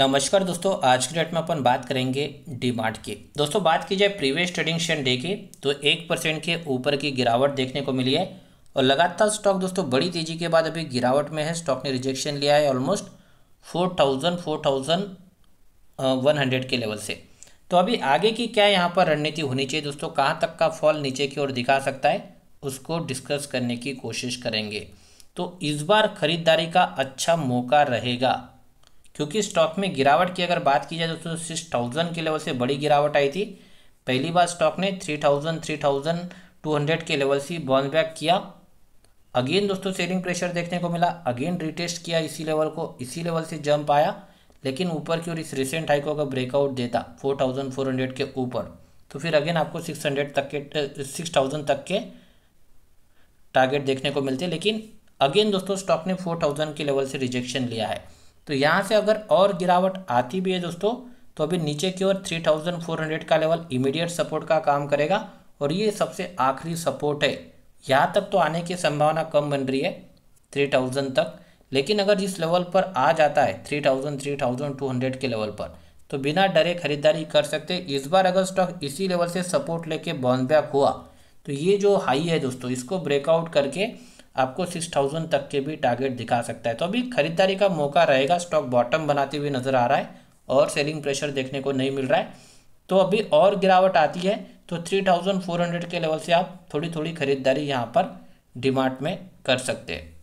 नमस्कार दोस्तों आज के डेट में अपन बात करेंगे डीमार्ट की दोस्तों बात की जाए प्रीवियस ट्रेडिंग सेशन डे की तो एक परसेंट के ऊपर की गिरावट देखने को मिली है और लगातार स्टॉक दोस्तों बड़ी तेजी के बाद अभी गिरावट में है स्टॉक ने रिजेक्शन लिया है almost four thousand four thousand one hundred के लेवल से तो अभी आगे की क्या यहाँ पर रणनीति होनी चाहिए दोस्तों कहाँ तक का फॉल नीचे की ओर दिखा सकता है उसको डिस्कस करने की कोशिश करेंगे तो इस बार खरीदारी का अच्छा मौका रहेगा क्योंकि स्टॉक में गिरावट की अगर बात की जाए दोस्तों सिक्स थाउजेंड के लेवल से बड़ी गिरावट आई थी पहली बार स्टॉक ने three thousand three thousand two hundred के लेवल से बाउंस बैक किया अगेन दोस्तों सेलिंग प्रेशर देखने को मिला अगेन रिटेस्ट किया इसी लेवल को इसी लेवल से जंप आया लेकिन ऊपर की ओर इस रिसेंट हाई को अगर ब्रेकआउट देता हंड्रेड के ऊपर तो फिर अगेन आपको हंड्रेड तक के थाउजेंड तक के टारगेट देखने को मिलते लेकिन अगेन दोस्तों स्टॉक ने थाउजेंड के लेवल से रिजेक्शन लिया है तो यहाँ से अगर और गिरावट आती भी है दोस्तों तो अभी नीचे की ओर 3400 का लेवल इमीडिएट सपोर्ट का काम करेगा और ये सबसे आखिरी सपोर्ट है यहाँ तक तो आने की संभावना कम बन रही है 3000 तक लेकिन अगर इस लेवल पर आ जाता है 3000 3200 के लेवल पर तो बिना डरे खरीदारी कर सकते इस बार अगर स्टॉक इसी लेवल से सपोर्ट लेके बाउंस हुआ तो ये जो हाई है दोस्तों इसको ब्रेकआउट करके आपको सिक्स थाउजेंड तक के भी टारगेट दिखा सकता है तो अभी खरीदारी का मौका रहेगा स्टॉक बॉटम बनाते हुए नज़र आ रहा है और सेलिंग प्रेशर देखने को नहीं मिल रहा है तो अभी और गिरावट आती है तो थ्री थाउजेंड फोर हंड्रेड के लेवल से आप थोड़ी थोड़ी खरीदारी यहाँ पर डिमार्ट में कर सकते हैं